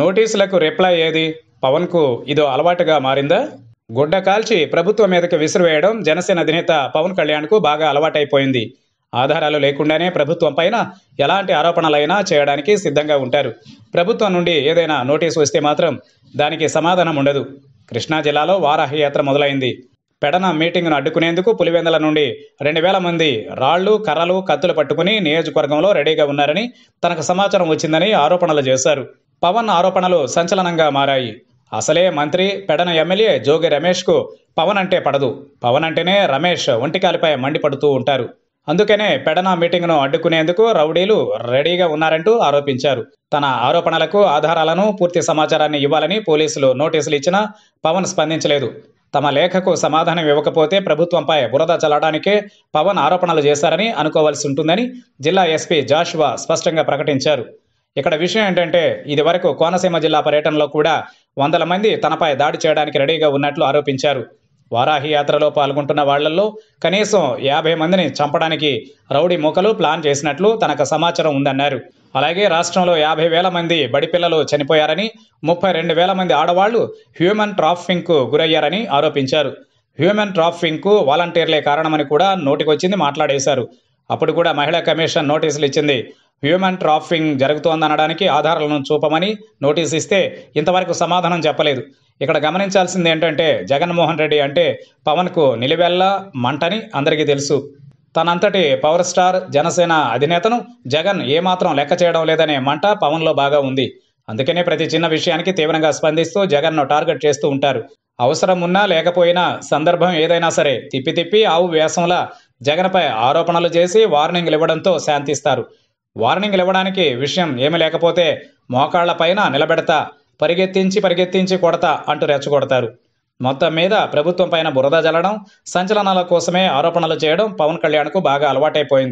నోటీసులకు reply ఏది పవన్కు ఇదో అలవాటుగా మారిందా గుడ్డ కాల్చి ప్రభుత్వం మీదకి విసిరివేయడం జనసేన అధినేత పవన్ కళ్యాణ్కు బాగా అలవాటైపోయింది ఆధారాలు లేకుండానే ప్రభుత్వం పైన ఎలాంటి ఆరోపణలైనా చేయడానికి సిద్ధంగా ఉంటారు ప్రభుత్వం నుండి ఏదైనా నోటీసు వస్తే మాత్రం దానికి సమాధానం ఉండదు కృష్ణా జిల్లాలో వారాహి యాత్ర మొదలైంది పెడన మీటింగ్ను అడ్డుకునేందుకు పులివెందల నుండి రెండు వేల మంది రాళ్లు కర్రలు కత్తులు పట్టుకుని నియోజకవర్గంలో రెడీగా ఉన్నారని తనకు సమాచారం వచ్చిందని ఆరోపణలు చేశారు పవన్ ఆరోపణలు సంచలనంగా మారాయి అసలే మంత్రి పెడన ఎమ్మెల్యే జోగి రమేష్కు పవన్ అంటే పడదు పవన్ అంటేనే రమేష్ ఒంటికాలిపై మండిపడుతూ ఉంటారు అందుకనే పెడన మీటింగ్ను అడ్డుకునేందుకు రౌడీలు రెడీగా ఉన్నారంటూ ఆరోపించారు తన ఆరోపణలకు ఆధారాలను పూర్తి సమాచారాన్ని ఇవ్వాలని పోలీసులు నోటీసులు ఇచ్చినా పవన్ స్పందించలేదు తమ లేఖకు సమాధానం ఇవ్వకపోతే ప్రభుత్వంపై బురద చల్లడానికే పవన్ ఆరోపణలు చేశారని అనుకోవాల్సి ఉంటుందని జిల్లా ఎస్పీ జాషువా స్పష్టంగా ప్రకటించారు ఇక్కడ విషయం ఏంటంటే ఇది వరకు కోనసీమ జిల్లా పర్యటనలో కూడా వందల మంది తనపై దాడి చేయడానికి రెడీగా ఉన్నట్లు ఆరోపించారు వారాహి యాత్రలో పాల్గొంటున్న వాళ్లల్లో కనీసం యాభై మందిని చంపడానికి రౌడీ మూకలు ప్లాన్ చేసినట్లు తనకు సమాచారం ఉందన్నారు అలాగే రాష్ట్రంలో యాభై వేల మంది బడిపిల్లలు చనిపోయారని ముప్పై రెండు వేల మంది ఆడవాళ్లు హ్యూమన్ ట్రాఫింగ్కు గురయ్యారని ఆరోపించారు హ్యూమన్ ట్రాఫింగ్కు వాలంటీర్లే కారణమని కూడా నోటికొచ్చింది మాట్లాడేశారు అప్పుడు కూడా మహిళా కమిషన్ నోటీసులు ఇచ్చింది హ్యూమన్ ట్రాఫింగ్ జరుగుతోందనడానికి ఆధారాలను చూపమని నోటీస్ ఇస్తే ఇంతవరకు సమాధానం చెప్పలేదు ఇక్కడ గమనించాల్సింది ఏంటంటే జగన్మోహన్ రెడ్డి అంటే పవన్కు నిలివెల్ల మంటని అందరికీ తెలుసు తనంతటి పవర్ స్టార్ జనసేన అధినేతను జగన్ ఏమాత్రం లెక్క చేయడం లేదనే మంట పవన్లో బాగా ఉంది అందుకనే ప్రతి చిన్న విషయానికి తీవ్రంగా స్పందిస్తూ జగన్ను టార్గెట్ చేస్తూ ఉంటారు అవసరం ఉన్నా లేకపోయినా సందర్భం ఏదైనా సరే తిప్పి తిప్పి ఆవు వ్యాసంలా జగన్పై ఆరోపణలు చేసి వార్నింగ్లు ఇవ్వడంతో శాంతిస్తారు వార్నింగ్లు ఇవ్వడానికి విషయం ఏమి లేకపోతే మోకాళ్లపైన నిలబెడతా పరిగెత్తించి పరిగెత్తించి కొడతా అంటూ రెచ్చగొడతారు మొత్తం మీద ప్రభుత్వం పైన బురద జల్లడం సంచలనాల కోసమే ఆరోపణలు చేయడం పవన్ కళ్యాణ్కు బాగా అలవాటైపోయింది